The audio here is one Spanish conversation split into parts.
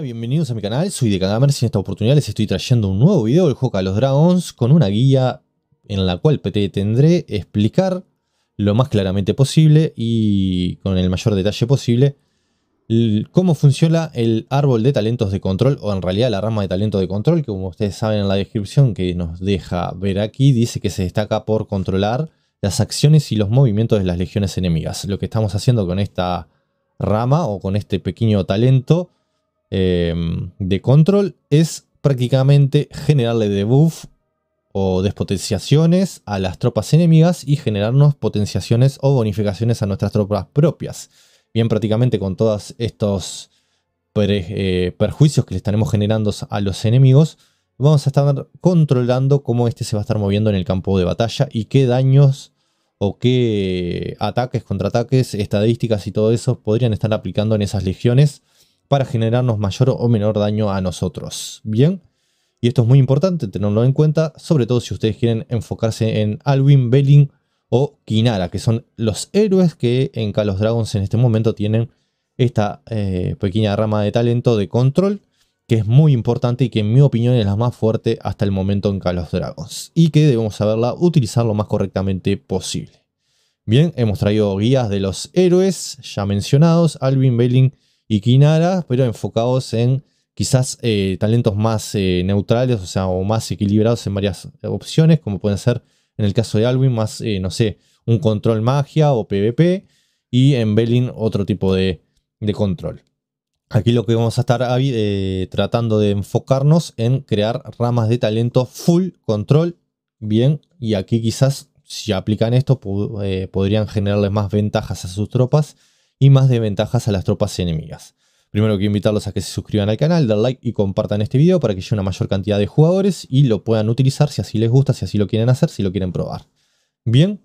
bienvenidos a mi canal, soy de Kagamers y en esta oportunidad les estoy trayendo un nuevo video del a los Dragons con una guía en la cual pretendré explicar lo más claramente posible y con el mayor detalle posible cómo funciona el árbol de talentos de control o en realidad la rama de talento de control que como ustedes saben en la descripción que nos deja ver aquí dice que se destaca por controlar las acciones y los movimientos de las legiones enemigas. Lo que estamos haciendo con esta rama o con este pequeño talento Em, de control es prácticamente generarle debuff o despotenciaciones a las tropas enemigas y generarnos potenciaciones o bonificaciones a nuestras tropas propias. Bien, prácticamente con todos estos eh, perjuicios que le estaremos generando a los enemigos, vamos a estar controlando cómo este se va a estar moviendo en el campo de batalla y qué daños o qué ataques, contraataques, estadísticas y todo eso podrían estar aplicando en esas legiones para generarnos mayor o menor daño a nosotros. Bien, y esto es muy importante tenerlo en cuenta, sobre todo si ustedes quieren enfocarse en Alwin, belling o Kinara, que son los héroes que en Call Dragons en este momento tienen esta eh, pequeña rama de talento de control que es muy importante y que en mi opinión es la más fuerte hasta el momento en Call Dragons y que debemos saberla utilizar lo más correctamente posible. Bien, hemos traído guías de los héroes ya mencionados, Alvin, Belin y Kinara, pero enfocados en quizás eh, talentos más eh, neutrales, o sea, o más equilibrados en varias opciones, como pueden ser en el caso de Alwin, más, eh, no sé, un control magia o PvP, y en Belin otro tipo de, de control. Aquí lo que vamos a estar tratando de enfocarnos en crear ramas de talento full control, bien, y aquí quizás si aplican esto podrían generarles más ventajas a sus tropas y más de ventajas a las tropas enemigas. Primero que invitarlos a que se suscriban al canal, Dar like y compartan este video para que llegue una mayor cantidad de jugadores y lo puedan utilizar si así les gusta, si así lo quieren hacer, si lo quieren probar. Bien,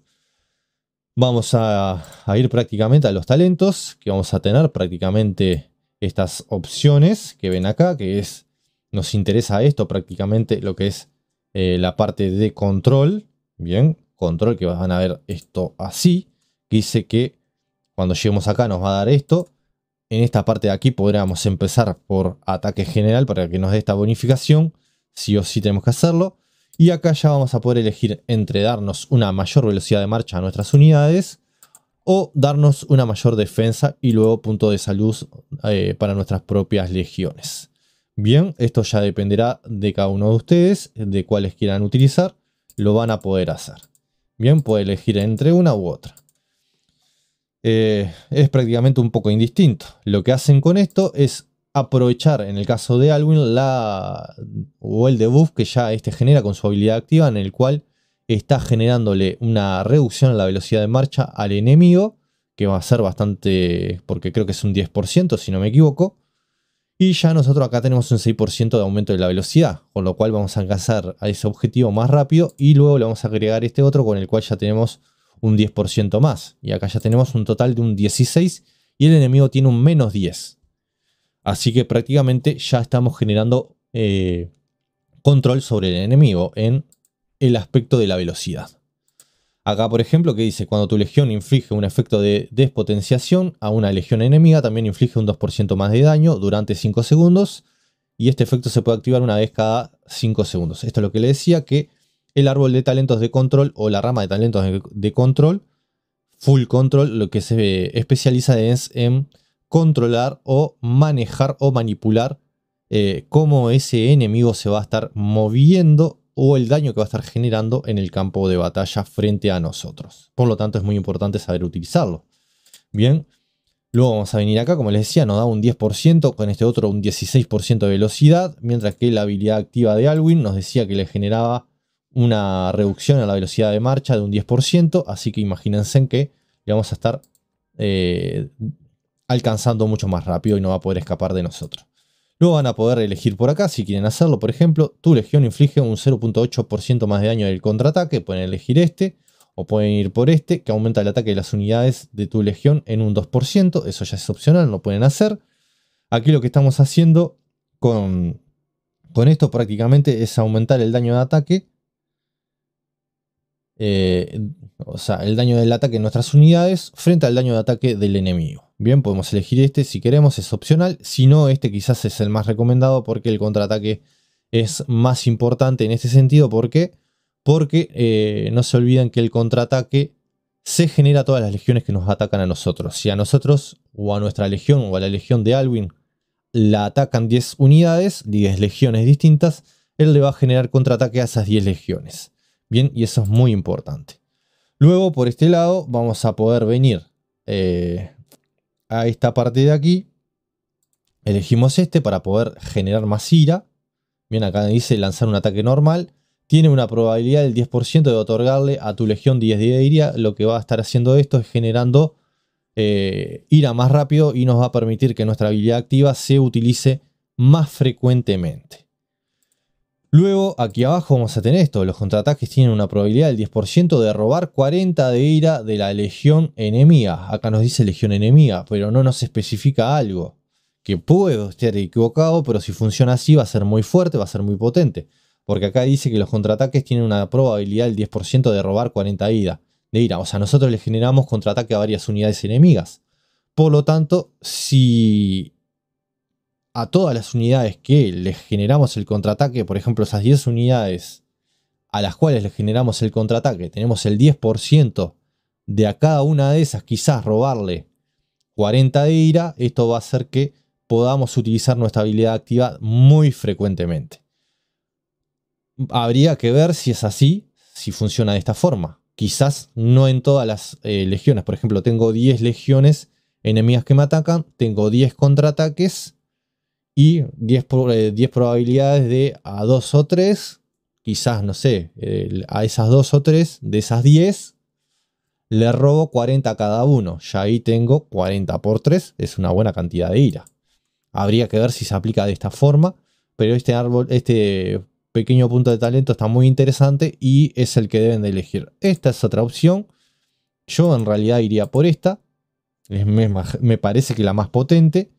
vamos a, ir prácticamente a los talentos que vamos a tener, prácticamente estas opciones que ven acá, que es, nos interesa esto prácticamente lo que es eh, la parte de control, bien, control que van a ver esto así, que dice que cuando lleguemos acá nos va a dar esto. En esta parte de aquí podríamos empezar por ataque general para que nos dé esta bonificación. si o si tenemos que hacerlo. Y acá ya vamos a poder elegir entre darnos una mayor velocidad de marcha a nuestras unidades o darnos una mayor defensa y luego punto de salud eh, para nuestras propias legiones. Bien, esto ya dependerá de cada uno de ustedes, de cuáles quieran utilizar, lo van a poder hacer. Bien, puede elegir entre una u otra. Eh, es prácticamente un poco indistinto. Lo que hacen con esto es aprovechar, en el caso de Alwin, la, o el debuff que ya este genera con su habilidad activa, en el cual está generándole una reducción en la velocidad de marcha al enemigo, que va a ser bastante, porque creo que es un 10%, si no me equivoco. Y ya nosotros acá tenemos un 6% de aumento de la velocidad, con lo cual vamos a alcanzar a ese objetivo más rápido y luego le vamos a agregar este otro con el cual ya tenemos un 10% más. Y acá ya tenemos un total de un 16 y el enemigo tiene un menos 10. Así que prácticamente ya estamos generando eh, control sobre el enemigo en el aspecto de la velocidad. Acá, por ejemplo, que dice, cuando tu legión inflige un efecto de despotenciación a una legión enemiga, también inflige un 2% más de daño durante 5 segundos. Y este efecto se puede activar una vez cada 5 segundos. Esto es lo que le decía, que el árbol de talentos de control o la rama de talentos de, control, full control, lo que se especializa es en controlar o manejar o manipular eh, cómo ese enemigo se va a estar moviendo o el daño que va a estar generando en el campo de batalla frente a nosotros. Por lo tanto, es muy importante saber utilizarlo. Bien, luego vamos a venir acá, como les decía, nos da un 10%, con este otro un 16% de velocidad, mientras que la habilidad activa de Alwin nos decía que le generaba una reducción a la velocidad de marcha de un 10%, así que imagínense que le vamos a estar eh, alcanzando mucho más rápido y no va a poder escapar de nosotros. Luego van a poder elegir por acá, si quieren hacerlo, por ejemplo, tu legión inflige un 0.8% más de daño del contraataque, pueden elegir este, o pueden ir por este, que aumenta el ataque de las unidades de tu legión en un 2%, eso ya es opcional, lo pueden hacer. Aquí lo que estamos haciendo con, con esto prácticamente es aumentar el daño de ataque eh, o sea, el daño del ataque en nuestras unidades frente al daño de ataque del enemigo. Bien, podemos elegir este si queremos, es opcional. Si no, este quizás es el más recomendado porque el contraataque es más importante en este sentido. ¿Por qué? Porque eh, no se olviden que el contraataque se genera a todas las legiones que nos atacan a nosotros. Si a nosotros o a nuestra legión o a la legión de Alwin la atacan 10 unidades, 10 legiones distintas, él le va a generar contraataque a esas 10 legiones. Bien, y eso es muy importante. Luego, por este lado, vamos a poder venir eh, a esta parte de aquí. Elegimos este para poder generar más ira. Bien, acá dice lanzar un ataque normal. Tiene una probabilidad del 10% de otorgarle a tu legión 10 de ira. Lo que va a estar haciendo esto es generando eh, ira más rápido y nos va a permitir que nuestra habilidad activa se utilice más frecuentemente. Luego, aquí abajo vamos a tener esto. Los contraataques tienen una probabilidad del 10% de robar 40 de ira de la legión enemiga. Acá nos dice legión enemiga, pero no nos especifica algo. Que puedo estar equivocado, pero si funciona así va a ser muy fuerte, va a ser muy potente. Porque acá dice que los contraataques tienen una probabilidad del 10% de robar 40 de ira. De ira. O sea, nosotros le generamos contraataque a varias unidades enemigas. Por lo tanto, si a todas las unidades que les generamos el contraataque, por ejemplo, esas 10 unidades a las cuales le generamos el contraataque, tenemos el 10% de a cada una de esas, quizás robarle 40 de ira, esto va a hacer que podamos utilizar nuestra habilidad activa muy frecuentemente. Habría que ver si es así, si funciona de esta forma. Quizás no en todas las eh, legiones. Por ejemplo, tengo 10 legiones enemigas que me atacan, tengo 10 contraataques y 10, 10 eh, probabilidades de a 2 o 3, quizás, no sé, a esas 2 o 3, de esas 10, le robo 40 a cada uno. Ya ahí tengo 40 por 3, es una buena cantidad de ira. Habría que ver si se aplica de esta forma, pero este árbol, este pequeño punto de talento está muy interesante y es el que deben de elegir. Esta es otra opción. Yo en realidad iría por esta. Me, me parece que la más potente.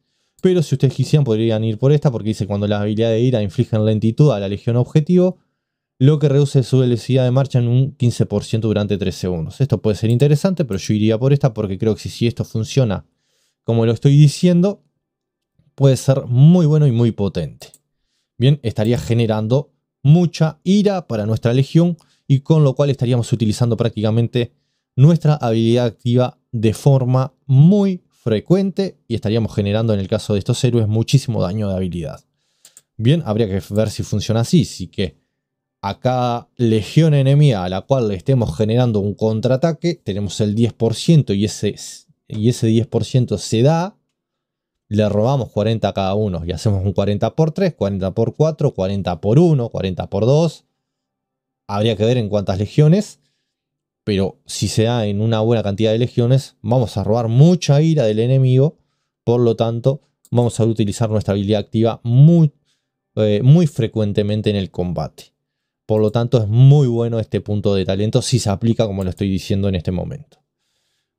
Pero si ustedes quisieran, podrían ir por esta, porque dice cuando la habilidad de ira infligen lentitud a la legión objetivo, lo que reduce su velocidad de marcha en un 15% durante 3 segundos. Esto puede ser interesante, pero yo iría por esta porque creo que si esto funciona como lo estoy diciendo, puede ser muy bueno y muy potente. Bien, estaría generando mucha ira para nuestra legión y con lo cual estaríamos utilizando prácticamente nuestra habilidad activa de forma muy, frecuente y estaríamos generando en el caso de estos héroes muchísimo daño de habilidad. Bien, habría que ver si funciona así, si que a cada legión enemiga a la cual le estemos generando un contraataque, tenemos el 10% y ese, y ese 10% se da, le robamos 40 a cada uno y hacemos un 40 por 3, 40 por 4, 40 por 1, 40 por 2. Habría que ver en cuántas legiones pero si se da en una buena cantidad de legiones, vamos a robar mucha ira del enemigo, por lo tanto, vamos a utilizar nuestra habilidad activa muy, eh, muy frecuentemente en el combate. Por lo tanto, es muy bueno este punto de talento si se aplica como lo estoy diciendo en este momento.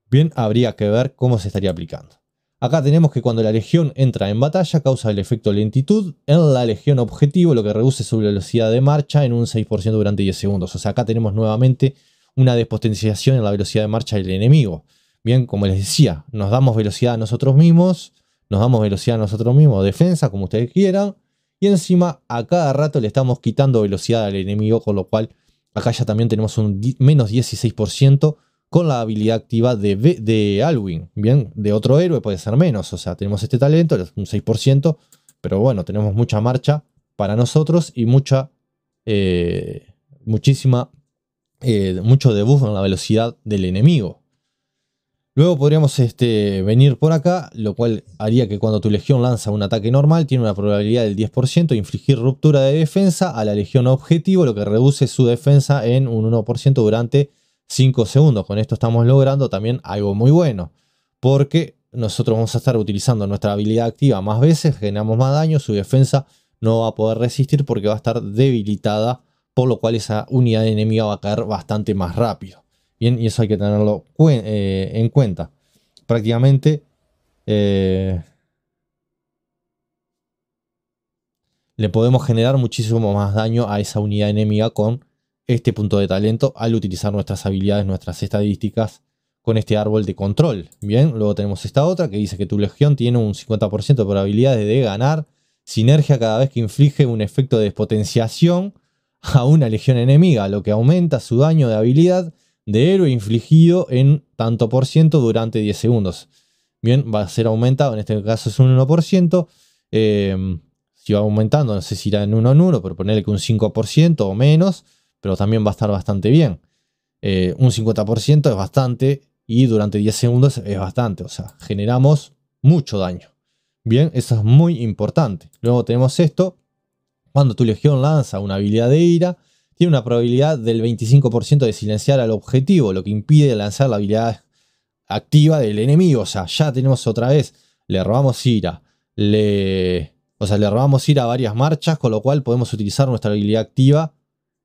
Bien, habría que ver cómo se estaría aplicando. Acá tenemos que cuando la legión entra en batalla causa el efecto lentitud en la legión objetivo, lo que reduce su velocidad de marcha en un 6% durante 10 segundos. O sea, acá tenemos nuevamente una despotenciación en la velocidad de marcha del enemigo. Bien, como les decía, nos damos velocidad a nosotros mismos, nos damos velocidad a nosotros mismos, defensa, como ustedes quieran, y encima a cada rato le estamos quitando velocidad al enemigo, con lo cual acá ya también tenemos un menos 16% con la habilidad activa de, de Alwin, bien, de otro héroe puede ser menos, o sea, tenemos este talento, un 6%, pero bueno, tenemos mucha marcha para nosotros y mucha, eh, muchísima eh, mucho debuff en la velocidad del enemigo. Luego podríamos este, venir por acá, lo cual haría que cuando tu legión lanza un ataque normal, tiene una probabilidad del 10% de infligir ruptura de defensa a la legión objetivo, lo que reduce su defensa en un 1% durante 5 segundos. Con esto estamos logrando también algo muy bueno, porque nosotros vamos a estar utilizando nuestra habilidad activa más veces, generamos más daño, su defensa no va a poder resistir porque va a estar debilitada por lo cual esa unidad enemiga va a caer bastante más rápido. Bien, y eso hay que tenerlo eh, en cuenta. Prácticamente eh, le podemos generar muchísimo más daño a esa unidad enemiga con este punto de talento al utilizar nuestras habilidades, nuestras estadísticas con este árbol de control. Bien, luego tenemos esta otra que dice que tu legión tiene un 50% de probabilidades de ganar sinergia cada vez que inflige un efecto de despotenciación a una legión enemiga, lo que aumenta su daño de habilidad de héroe infligido en tanto por ciento durante 10 segundos. Bien, va a ser aumentado, en este caso es un 1%. Eh, si va aumentando, no sé si irá en 1 en 1, pero ponerle que un 5% o menos, pero también va a estar bastante bien. Eh, un 50% es bastante y durante 10 segundos es bastante, o sea, generamos mucho daño. Bien, eso es muy importante. Luego tenemos esto, cuando tu legión lanza una habilidad de ira, tiene una probabilidad del 25% de silenciar al objetivo, lo que impide lanzar la habilidad activa del enemigo. O sea, ya tenemos otra vez, le robamos ira, le, o sea, le robamos ira a varias marchas, con lo cual podemos utilizar nuestra habilidad activa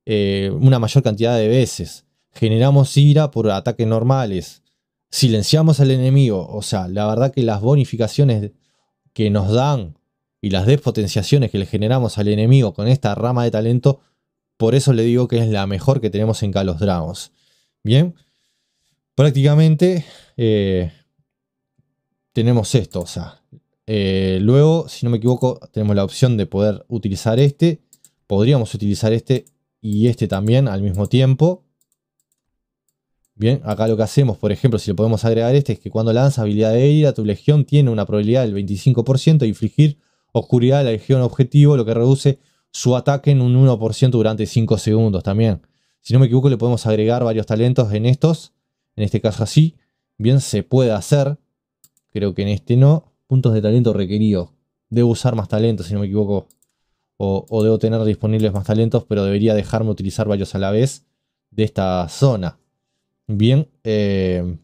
eh, una mayor cantidad de veces. Generamos ira por ataques normales, silenciamos al enemigo. O sea, la verdad que las bonificaciones que nos dan y las despotenciaciones que le generamos al enemigo con esta rama de talento, por eso le digo que es la mejor que tenemos en Kalos Dragons. Bien, prácticamente eh, tenemos esto, o sea, eh, luego, si no me equivoco, tenemos la opción de poder utilizar este, podríamos utilizar este y este también al mismo tiempo. Bien, acá lo que hacemos, por ejemplo, si le podemos agregar este, es que cuando lanza habilidad de ira, tu legión tiene una probabilidad del 25% de infligir oscuridad de la legión objetivo, lo que reduce su ataque en un 1% durante 5 segundos también. Si no me equivoco, le podemos agregar varios talentos en estos. En este caso así. Bien se puede hacer. Creo que en este no. Puntos de talento requerido Debo usar más talentos, si no me equivoco. O, o debo tener disponibles más talentos, pero debería dejarme utilizar varios a la vez de esta zona. Bien. Eh,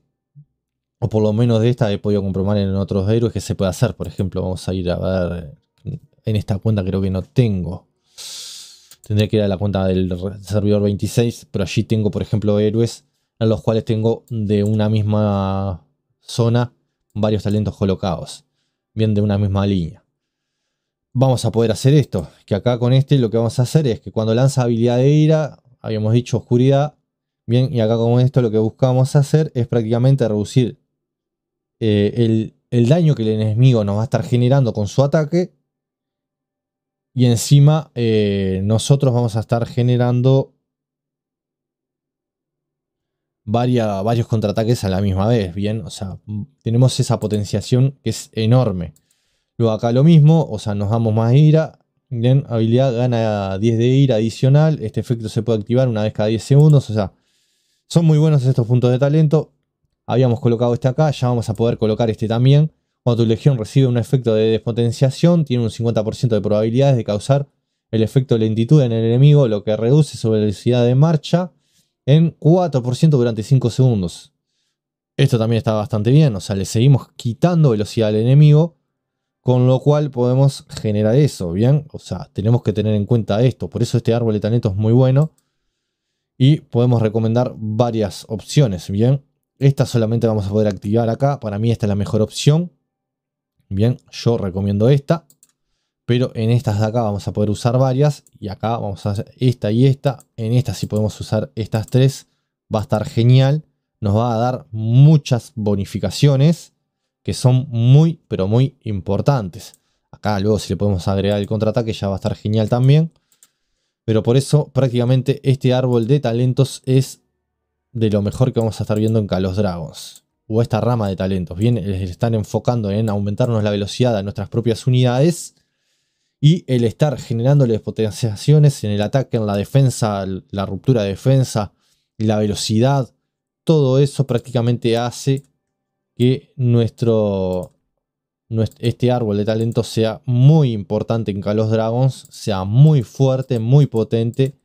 o por lo menos de esta he podido comprobar en otros héroes que se puede hacer. Por ejemplo, vamos a ir a ver. En esta cuenta creo que no tengo. Tendría que ir a la cuenta del servidor 26, pero allí tengo, por ejemplo, héroes En los cuales tengo de una misma zona varios talentos colocados, bien de una misma línea. Vamos a poder hacer esto, que acá con este lo que vamos a hacer es que cuando lanza habilidad de ira, habíamos dicho oscuridad, bien, y acá con esto lo que buscamos hacer es prácticamente reducir eh, el, daño que el enemigo nos va a estar generando con su ataque. Y encima eh, nosotros vamos a estar generando varios contraataques a la misma vez, ¿bien? O sea, mm, tenemos esa potenciación que es enorme. Luego acá lo mismo, o sea, nos damos más ira, ¿bien? Habilidad gana 10 de ira adicional, este efecto se puede activar una vez cada 10 segundos, o sea, son muy buenos estos puntos de talento. Habíamos colocado este acá, ya vamos a poder colocar este también. Cuando tu legión recibe un efecto de despotenciación, tiene un 50% de probabilidades de causar el efecto lentitud en el enemigo, lo que reduce su velocidad de marcha en 4% durante 5 segundos. Esto también está bastante bien, o sea, le seguimos quitando velocidad al enemigo, con lo cual podemos generar eso, ¿bien? O sea, tenemos que tener en cuenta esto, por eso este árbol de es muy bueno y podemos recomendar varias opciones, ¿bien? Esta solamente vamos a poder activar acá. Para mí esta es la mejor opción. Bien, yo recomiendo esta. Pero en estas de acá vamos a poder usar varias. Y acá vamos a hacer esta y esta. En esta si podemos usar estas tres. Va a estar genial. Nos va a dar muchas bonificaciones. Que son muy, pero muy importantes. Acá luego si le podemos agregar el contraataque ya va a estar genial también. Pero por eso prácticamente este árbol de talentos es de lo mejor que vamos a estar viendo en Kalos Dragons. O esta rama de talentos. Bien, les eh, están enfocando en aumentarnos la velocidad de nuestras propias unidades. Y el estar generándoles potenciaciones en el ataque, en la defensa, la ruptura de defensa, la velocidad. Todo eso prácticamente hace que nuestro, este árbol de talentos sea muy importante en Kalos Dragons, sea muy fuerte, muy potente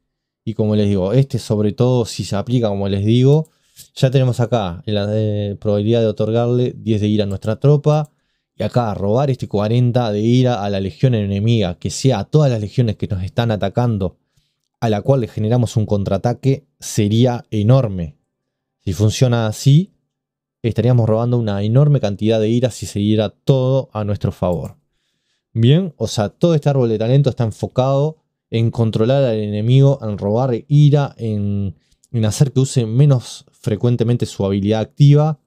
y como les digo, este sobre todo si se aplica como les digo, ya tenemos acá la eh, probabilidad de otorgarle 10 de ira a nuestra tropa. Y acá robar este 40 de ira a la legión enemiga, que sea a todas las legiones que nos están atacando, a la cual le generamos un contraataque, sería enorme. Si funciona así, estaríamos robando una enorme cantidad de ira si se diera todo a nuestro favor. Bien, o sea, todo este árbol de talento está enfocado en controlar al enemigo, en robar ira, en, hacer que use menos frecuentemente su habilidad activa,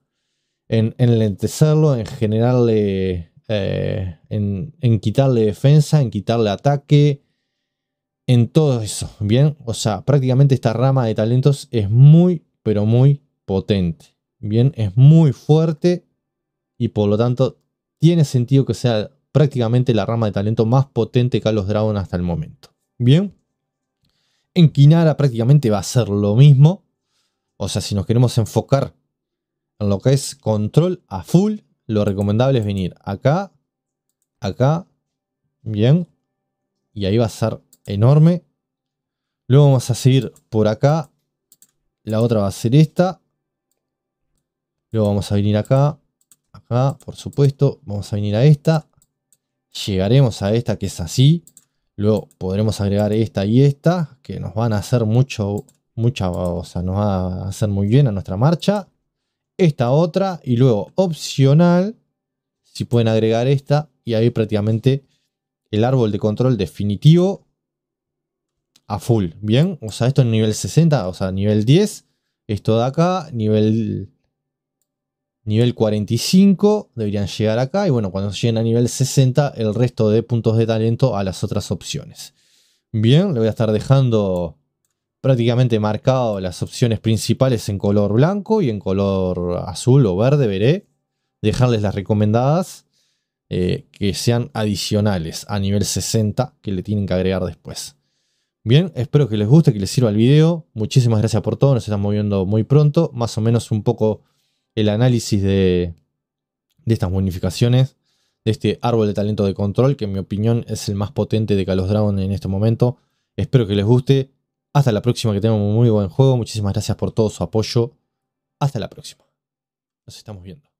en, en lentecerlo, en generarle, eh, en, quitarle defensa, en quitarle ataque, en todo eso, ¿bien? O sea, prácticamente esta rama de talentos es muy, pero muy potente, ¿bien? Es muy fuerte y por lo tanto tiene sentido que sea prácticamente la rama de talento más potente que a los Dragon hasta el momento. Bien. En Kinara prácticamente va a ser lo mismo. O sea, si nos queremos enfocar en lo que es control a full, lo recomendable es venir acá, acá, bien. Y ahí va a ser enorme. Luego vamos a seguir por acá. La otra va a ser esta. Luego vamos a venir acá, acá, por supuesto. Vamos a venir a esta. Llegaremos a esta que es así. Luego podremos agregar esta y esta, que nos van a hacer mucho, mucha, o sea, nos va a hacer muy bien a nuestra marcha. Esta otra y luego opcional, si pueden agregar esta y ahí prácticamente el árbol de control definitivo a full, ¿bien? O sea, esto en nivel 60, o sea, nivel 10, esto de acá, nivel Nivel 45 deberían llegar acá. Y bueno, cuando lleguen a nivel 60, el resto de puntos de talento a las otras opciones. Bien, le voy a estar dejando prácticamente marcado las opciones principales en color blanco y en color azul o verde, veré. Dejarles las recomendadas eh, que sean adicionales a nivel 60 que le tienen que agregar después. Bien, espero que les guste, que les sirva el video. Muchísimas gracias por todo, nos estamos viendo muy pronto, más o menos un poco el análisis de, estas bonificaciones, de este árbol de talento de control, que en mi opinión es el más potente de Kalos Dragon en este momento. Espero que les guste. Hasta la próxima, que tengan un muy buen juego. Muchísimas gracias por todo su apoyo. Hasta la próxima. Nos estamos viendo.